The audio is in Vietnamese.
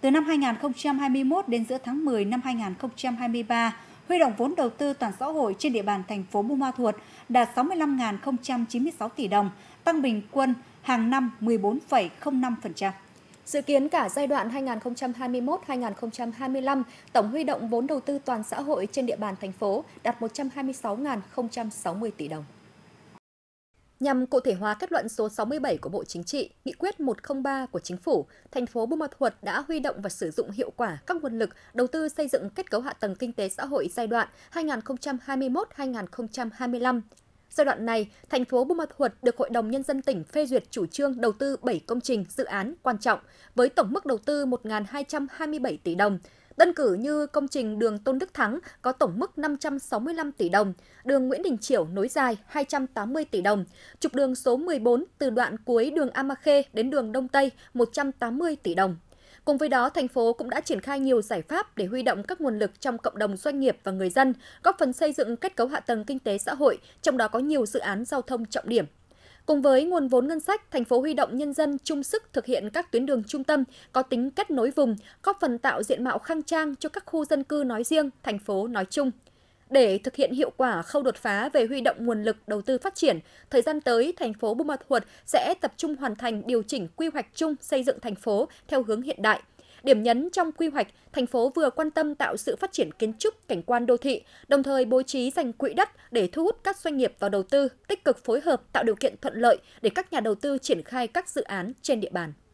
Từ năm 2021 đến giữa tháng 10 năm 2023, huy động vốn đầu tư toàn xã hội trên địa bàn thành phố Buôn Ma Thuột đạt 65.096 tỷ đồng, tăng bình quân hàng năm 14,05%. Dự kiến cả giai đoạn 2021-2025, tổng huy động vốn đầu tư toàn xã hội trên địa bàn thành phố đạt 126.060 tỷ đồng. Nhằm cụ thể hóa kết luận số 67 của Bộ Chính trị, Nghị quyết 103 của Chính phủ, thành phố Buôn Ma Thuột đã huy động và sử dụng hiệu quả các nguồn lực đầu tư xây dựng kết cấu hạ tầng kinh tế xã hội giai đoạn 2021-2025. Giai đoạn này, thành phố Buôn Ma Thuột được Hội đồng Nhân dân tỉnh phê duyệt chủ trương đầu tư 7 công trình dự án quan trọng với tổng mức đầu tư 1.227 tỷ đồng, Đơn cử như công trình đường Tôn Đức Thắng có tổng mức 565 tỷ đồng, đường Nguyễn Đình Chiểu nối dài 280 tỷ đồng, trục đường số 14 từ đoạn cuối đường Amakhê đến đường Đông Tây 180 tỷ đồng. Cùng với đó, thành phố cũng đã triển khai nhiều giải pháp để huy động các nguồn lực trong cộng đồng doanh nghiệp và người dân, góp phần xây dựng kết cấu hạ tầng kinh tế xã hội, trong đó có nhiều dự án giao thông trọng điểm Cùng với nguồn vốn ngân sách, thành phố huy động nhân dân chung sức thực hiện các tuyến đường trung tâm có tính kết nối vùng, góp phần tạo diện mạo khang trang cho các khu dân cư nói riêng, thành phố nói chung. Để thực hiện hiệu quả khâu đột phá về huy động nguồn lực đầu tư phát triển, thời gian tới, thành phố Buôn Ma Thuột sẽ tập trung hoàn thành điều chỉnh quy hoạch chung xây dựng thành phố theo hướng hiện đại – Điểm nhấn trong quy hoạch, thành phố vừa quan tâm tạo sự phát triển kiến trúc cảnh quan đô thị, đồng thời bố trí dành quỹ đất để thu hút các doanh nghiệp vào đầu tư, tích cực phối hợp tạo điều kiện thuận lợi để các nhà đầu tư triển khai các dự án trên địa bàn.